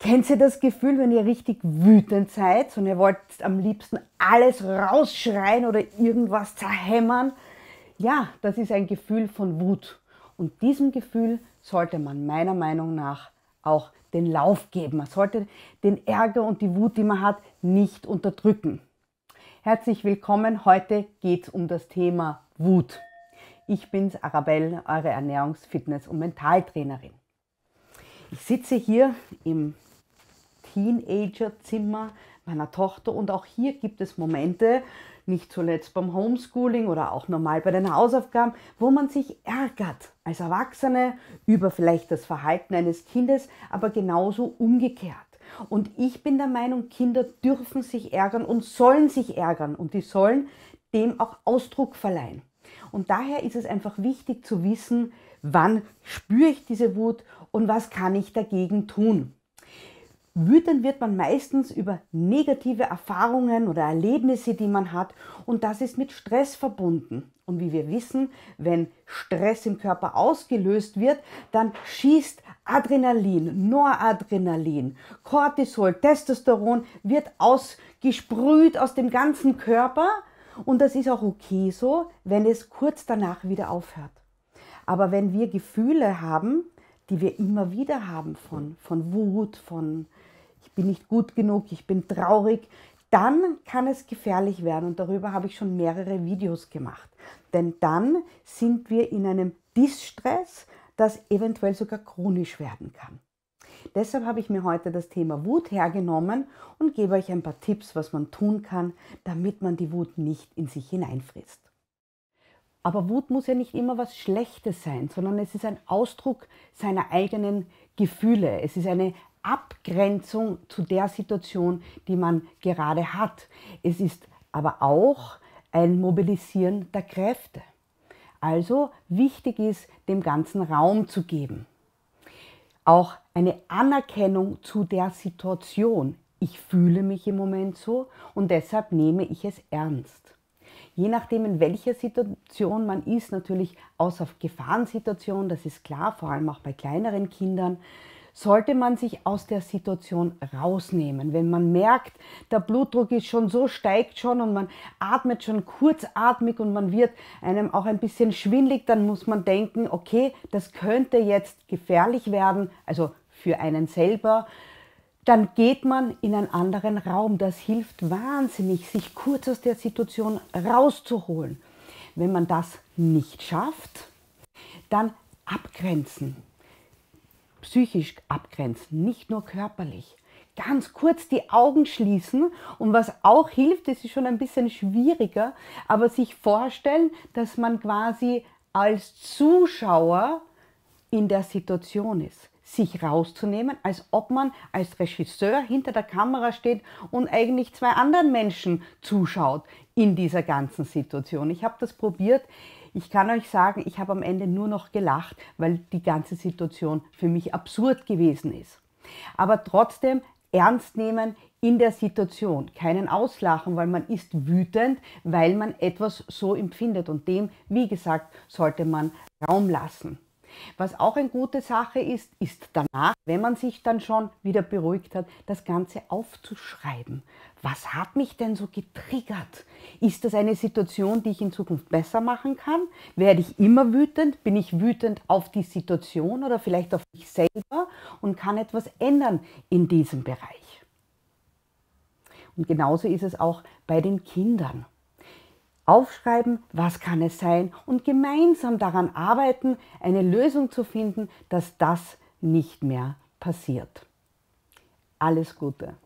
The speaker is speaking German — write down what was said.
Kennt ihr das Gefühl, wenn ihr richtig wütend seid und ihr wollt am liebsten alles rausschreien oder irgendwas zerhämmern? Ja, das ist ein Gefühl von Wut. Und diesem Gefühl sollte man meiner Meinung nach auch den Lauf geben. Man sollte den Ärger und die Wut, die man hat, nicht unterdrücken. Herzlich willkommen. Heute geht es um das Thema Wut. Ich bin's, Arabelle, eure Ernährungs-, Fitness- und Mentaltrainerin. Ich sitze hier im Teenagerzimmer meiner Tochter und auch hier gibt es Momente, nicht zuletzt beim Homeschooling oder auch normal bei den Hausaufgaben, wo man sich ärgert als Erwachsene über vielleicht das Verhalten eines Kindes, aber genauso umgekehrt. Und ich bin der Meinung, Kinder dürfen sich ärgern und sollen sich ärgern und die sollen dem auch Ausdruck verleihen. Und daher ist es einfach wichtig zu wissen, wann spüre ich diese Wut und was kann ich dagegen tun. Wütend wird man meistens über negative Erfahrungen oder Erlebnisse, die man hat und das ist mit Stress verbunden. Und wie wir wissen, wenn Stress im Körper ausgelöst wird, dann schießt Adrenalin, Noradrenalin, Cortisol, Testosteron wird ausgesprüht aus dem ganzen Körper und das ist auch okay so, wenn es kurz danach wieder aufhört. Aber wenn wir Gefühle haben, die wir immer wieder haben, von, von Wut, von ich bin nicht gut genug, ich bin traurig, dann kann es gefährlich werden. Und darüber habe ich schon mehrere Videos gemacht. Denn dann sind wir in einem Distress, das eventuell sogar chronisch werden kann. Deshalb habe ich mir heute das Thema Wut hergenommen und gebe euch ein paar Tipps, was man tun kann, damit man die Wut nicht in sich hineinfrisst. Aber Wut muss ja nicht immer was Schlechtes sein, sondern es ist ein Ausdruck seiner eigenen Gefühle. Es ist eine Abgrenzung zu der Situation, die man gerade hat. Es ist aber auch ein Mobilisieren der Kräfte. Also wichtig ist, dem ganzen Raum zu geben. Auch eine Anerkennung zu der Situation. Ich fühle mich im Moment so und deshalb nehme ich es ernst. Je nachdem, in welcher Situation man ist, natürlich außer Gefahrensituation, das ist klar, vor allem auch bei kleineren Kindern, sollte man sich aus der Situation rausnehmen. Wenn man merkt, der Blutdruck ist schon so, steigt schon und man atmet schon kurzatmig und man wird einem auch ein bisschen schwindlig, dann muss man denken, okay, das könnte jetzt gefährlich werden, also für einen selber, dann geht man in einen anderen Raum. Das hilft wahnsinnig, sich kurz aus der Situation rauszuholen. Wenn man das nicht schafft, dann abgrenzen. Psychisch abgrenzen, nicht nur körperlich. Ganz kurz die Augen schließen und was auch hilft, das ist schon ein bisschen schwieriger, aber sich vorstellen, dass man quasi als Zuschauer in der Situation ist sich rauszunehmen, als ob man als Regisseur hinter der Kamera steht und eigentlich zwei anderen Menschen zuschaut in dieser ganzen Situation. Ich habe das probiert. Ich kann euch sagen, ich habe am Ende nur noch gelacht, weil die ganze Situation für mich absurd gewesen ist. Aber trotzdem ernst nehmen in der Situation. Keinen auslachen, weil man ist wütend, weil man etwas so empfindet. Und dem, wie gesagt, sollte man Raum lassen. Was auch eine gute Sache ist, ist danach, wenn man sich dann schon wieder beruhigt hat, das Ganze aufzuschreiben. Was hat mich denn so getriggert? Ist das eine Situation, die ich in Zukunft besser machen kann? Werde ich immer wütend? Bin ich wütend auf die Situation oder vielleicht auf mich selber und kann etwas ändern in diesem Bereich? Und genauso ist es auch bei den Kindern. Aufschreiben, was kann es sein und gemeinsam daran arbeiten, eine Lösung zu finden, dass das nicht mehr passiert. Alles Gute.